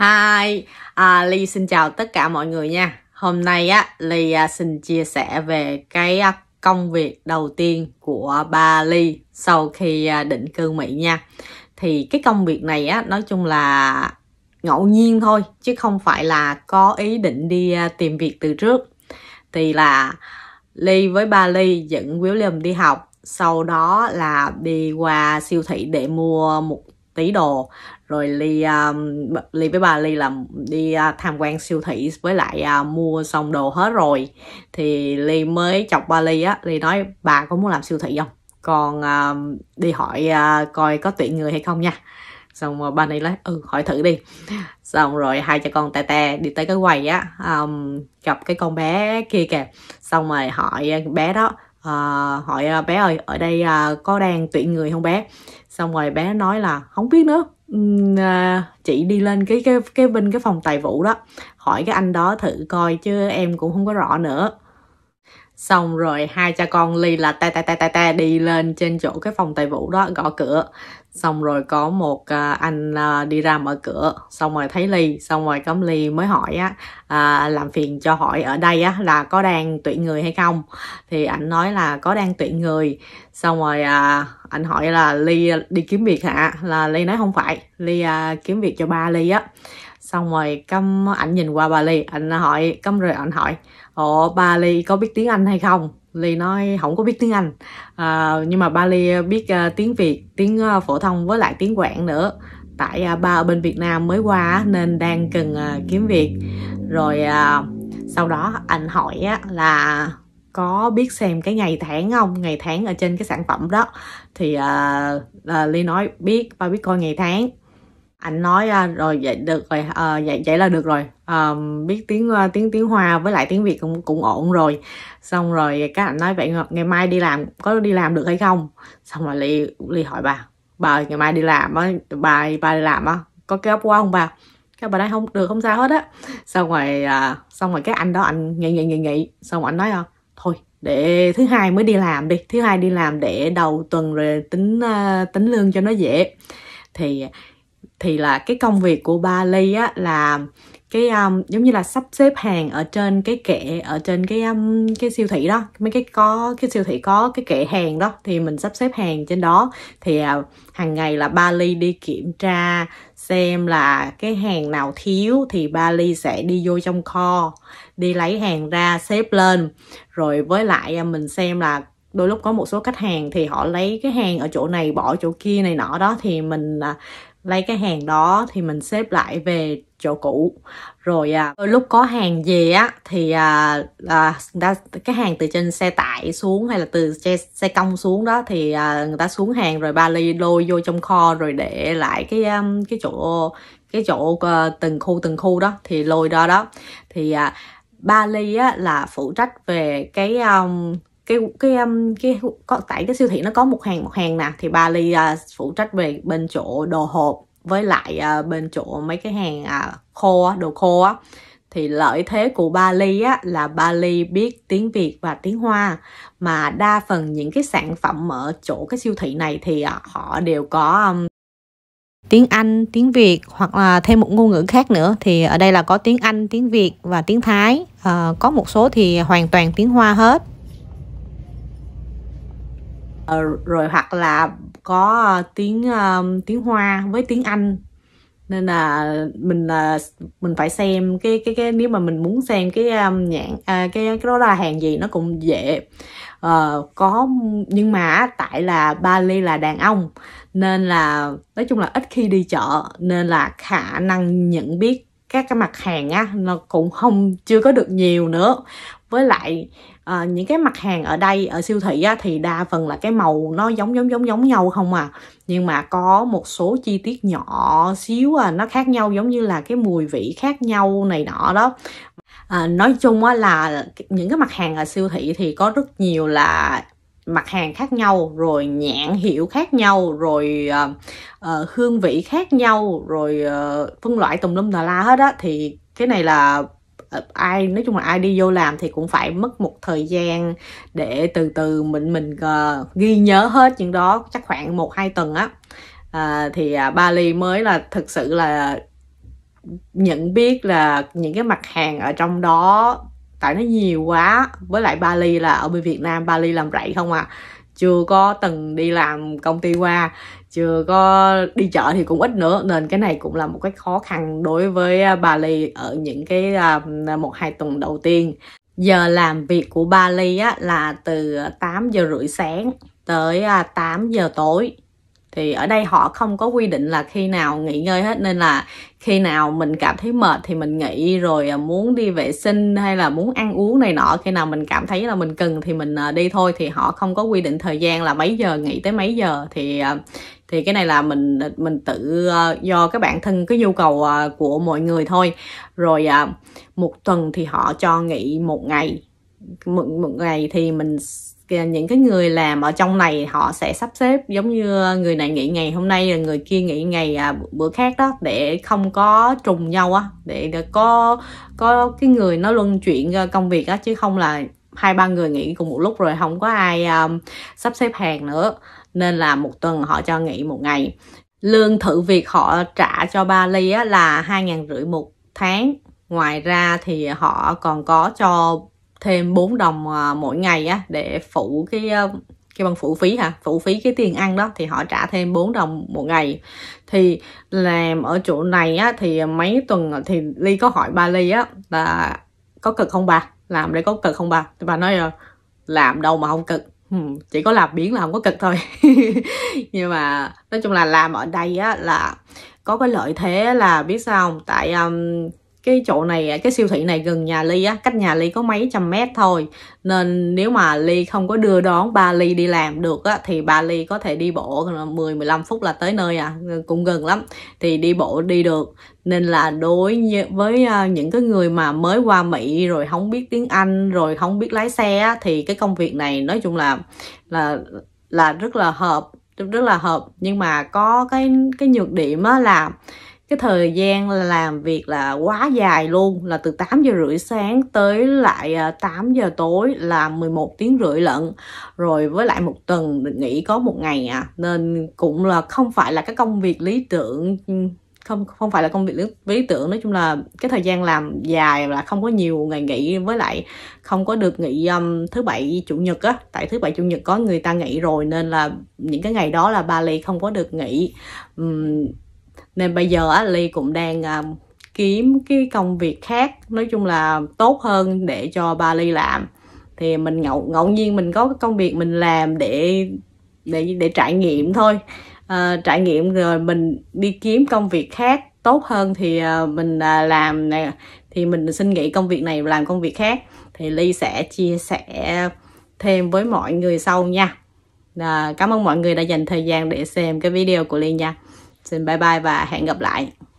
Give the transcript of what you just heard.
Hi, à, Ly xin chào tất cả mọi người nha. Hôm nay á, Ly à, xin chia sẻ về cái à, công việc đầu tiên của ba Ly sau khi à, định cư Mỹ nha. Thì cái công việc này á, nói chung là ngẫu nhiên thôi, chứ không phải là có ý định đi tìm việc từ trước. Thì là Ly với ba Ly dẫn William đi học sau đó là đi qua siêu thị để mua một tí đồ rồi ly um, ly với bà ly làm đi uh, tham quan siêu thị với lại uh, mua xong đồ hết rồi thì ly mới chọc ba ly á ly nói bà có muốn làm siêu thị không còn uh, đi hỏi uh, coi có tuyển người hay không nha xong rồi ba này nói ừ hỏi thử đi xong rồi hai cha con tè tè đi tới cái quầy á um, gặp cái con bé kia kìa xong rồi hỏi bé đó à, hỏi ờ, bé ơi ở đây à, có đang tuyển người không bé xong rồi bé nói là không biết nữa à, chị đi lên cái cái cái bên cái phòng tài vụ đó hỏi cái anh đó thử coi chứ em cũng không có rõ nữa xong rồi hai cha con ly là ta ta ta ta ta đi lên trên chỗ cái phòng tài vụ đó gõ cửa xong rồi có một à, anh à, đi ra mở cửa xong rồi thấy ly xong rồi cấm ly mới hỏi á à, làm phiền cho hỏi ở đây á là có đang tuyển người hay không thì anh nói là có đang tuyển người xong rồi à, anh hỏi là ly đi kiếm việc hả là ly nói không phải ly à, kiếm việc cho ba ly á xong rồi câm ảnh nhìn qua bà ly anh hỏi câm rồi anh hỏi ồ bà ly có biết tiếng anh hay không ly nói không có biết tiếng anh à, nhưng mà ba ly biết uh, tiếng việt tiếng uh, phổ thông với lại tiếng quảng nữa tại uh, ba ở bên việt nam mới qua nên đang cần uh, kiếm việc rồi uh, sau đó anh hỏi uh, là có biết xem cái ngày tháng không ngày tháng ở trên cái sản phẩm đó thì uh, uh, ly nói biết ba biết coi ngày tháng anh nói à, rồi vậy được rồi à, vậy vậy là được rồi à, biết tiếng à, tiếng tiếng hoa với lại tiếng việt cũng cũng ổn rồi xong rồi các anh nói vậy ngày mai đi làm có đi làm được hay không xong rồi ly ly hỏi bà bà ngày mai đi làm á bà bà đi làm á có cái ốc quá không bà các bà nói không được không sao hết á xong rồi à, xong rồi các anh đó anh nghị nghị nghị nghị xong rồi anh nói à, thôi để thứ hai mới đi làm đi thứ hai đi làm để đầu tuần rồi tính uh, tính lương cho nó dễ thì thì là cái công việc của ba ly á là cái um, giống như là sắp xếp hàng ở trên cái kệ ở trên cái um, cái siêu thị đó mấy cái có cái siêu thị có cái kệ hàng đó thì mình sắp xếp hàng trên đó thì uh, hàng ngày là ba ly đi kiểm tra xem là cái hàng nào thiếu thì ba ly sẽ đi vô trong kho đi lấy hàng ra xếp lên rồi với lại à, mình xem là đôi lúc có một số khách hàng thì họ lấy cái hàng ở chỗ này bỏ chỗ kia này nọ đó thì mình à, lấy cái hàng đó thì mình xếp lại về chỗ cũ rồi à, lúc có hàng về á thì à, à, đã, cái hàng từ trên xe tải xuống hay là từ xe, xe công xuống đó thì à, người ta xuống hàng rồi ba ly lôi vô trong kho rồi để lại cái um, cái chỗ cái chỗ uh, từng khu từng khu đó thì lôi đó đó thì à, ba ly á là phụ trách về cái um, cái cái um, cái có tại cái siêu thị nó có một hàng một hàng nè thì ba ly uh, phụ trách về bên chỗ đồ hộp với lại uh, bên chỗ mấy cái hàng uh, khô đồ khô á thì lợi thế của ba Bali á, là ba Bali biết tiếng Việt và tiếng Hoa mà đa phần những cái sản phẩm ở chỗ cái siêu thị này thì uh, họ đều có um, tiếng Anh, tiếng Việt hoặc là thêm một ngôn ngữ khác nữa thì ở đây là có tiếng Anh, tiếng Việt và tiếng Thái à, có một số thì hoàn toàn tiếng Hoa hết Ờ, rồi hoặc là có ờ, tiếng ờ, tiếng hoa với tiếng anh nên là mình là mình phải xem cái cái cái nếu mà mình muốn xem cái um, nhãn à, cái cái đó là hàng gì nó cũng dễ uh, có nhưng mà tại là Bali là đàn ông nên là nói chung là ít khi đi chợ nên là khả năng nhận biết các cái mặt hàng á nó cũng không chưa có được nhiều nữa với lại à, những cái mặt hàng ở đây ở siêu thị á, thì đa phần là cái màu nó giống giống giống giống nhau không à nhưng mà có một số chi tiết nhỏ xíu à nó khác nhau giống như là cái mùi vị khác nhau này nọ đó à, nói chung á, là những cái mặt hàng ở siêu thị thì có rất nhiều là mặt hàng khác nhau rồi nhãn hiệu khác nhau rồi uh, uh, hương vị khác nhau rồi uh, phân loại tùm lum tà la hết á thì cái này là ai nói chung là ai đi vô làm thì cũng phải mất một thời gian để từ từ mình mình uh, ghi nhớ hết những đó chắc khoảng một hai tuần á uh, thì uh, Bali mới là thực sự là nhận biết là những cái mặt hàng ở trong đó tại nó nhiều quá với lại Bali là ở bên Việt Nam Bali làm rậy không à chưa có từng đi làm công ty qua chưa có đi chợ thì cũng ít nữa nên cái này cũng là một cái khó khăn đối với à, Bali ở những cái à, một hai tuần đầu tiên giờ làm việc của Bali á, là từ 8 giờ rưỡi sáng tới 8 à, giờ tối thì ở đây họ không có quy định là khi nào nghỉ ngơi hết nên là khi nào mình cảm thấy mệt thì mình nghỉ rồi à, muốn đi vệ sinh hay là muốn ăn uống này nọ khi nào mình cảm thấy là mình cần thì mình à, đi thôi thì họ không có quy định thời gian là mấy giờ nghỉ tới mấy giờ thì à, thì cái này là mình mình tự do các bản thân cái nhu cầu của mọi người thôi rồi một tuần thì họ cho nghỉ một ngày một, một ngày thì mình những cái người làm ở trong này họ sẽ sắp xếp giống như người này nghỉ ngày hôm nay rồi người kia nghỉ ngày à, bữa khác đó để không có trùng nhau á để, có có cái người nó luân chuyển à, công việc á chứ không là hai ba người nghỉ cùng một lúc rồi không có ai um, sắp xếp hàng nữa nên là một tuần họ cho nghỉ một ngày lương thử việc họ trả cho Bali á, là hai ngàn rưỡi một tháng ngoài ra thì họ còn có cho thêm 4 đồng à, mỗi ngày á để phụ cái cái à, bằng phụ phí hả phụ phí cái tiền ăn đó thì họ trả thêm 4 đồng một ngày thì làm ở chỗ này á thì mấy tuần thì ly có hỏi ba ly á là có cực không bà làm đây có cực không bà thì bà nói là làm đâu mà không cực ừ, chỉ có làm biến là không có cực thôi nhưng mà nói chung là làm ở đây á là có cái lợi thế là biết sao không tại um, cái chỗ này à, cái siêu thị này gần nhà ly á cách nhà ly có mấy trăm mét thôi nên nếu mà ly không có đưa đón ba ly đi làm được á thì ba ly có thể đi bộ 10 15 phút là tới nơi à ờ, cũng gần lắm thì đi bộ đi được nên là đối với à, những cái người mà mới qua mỹ rồi không biết tiếng anh rồi không biết lái xe á, thì cái công việc này nói chung là là là rất là hợp rất là hợp nhưng mà có cái cái nhược điểm á là cái thời gian làm việc là quá dài luôn là từ 8 giờ rưỡi sáng tới lại 8 à, giờ tối là 11 tiếng rưỡi lận rồi với lại một tuần nghỉ có một ngày à nên cũng là không phải là cái công việc lý tưởng không không phải là công việc lý tưởng nói chung là cái thời gian làm dài là không có nhiều ngày nghỉ với lại không có được nghỉ um, thứ bảy chủ nhật á tại thứ bảy chủ nhật có người ta nghỉ rồi nên là những cái ngày đó là ba Bali không có được nghỉ um, nên bây giờ á ly cũng đang um, kiếm cái công việc khác nói chung là tốt hơn để cho ba ly làm thì mình ngẫu ngẫu nhiên mình có cái công việc mình làm để để để trải nghiệm thôi à, trải nghiệm rồi mình đi kiếm công việc khác tốt hơn thì uh, mình uh, làm này thì mình xin nghỉ công việc này làm công việc khác thì ly sẽ chia sẻ thêm với mọi người sau nha à, cảm ơn mọi người đã dành thời gian để xem cái video của ly nha Xin bye bye và hẹn gặp lại.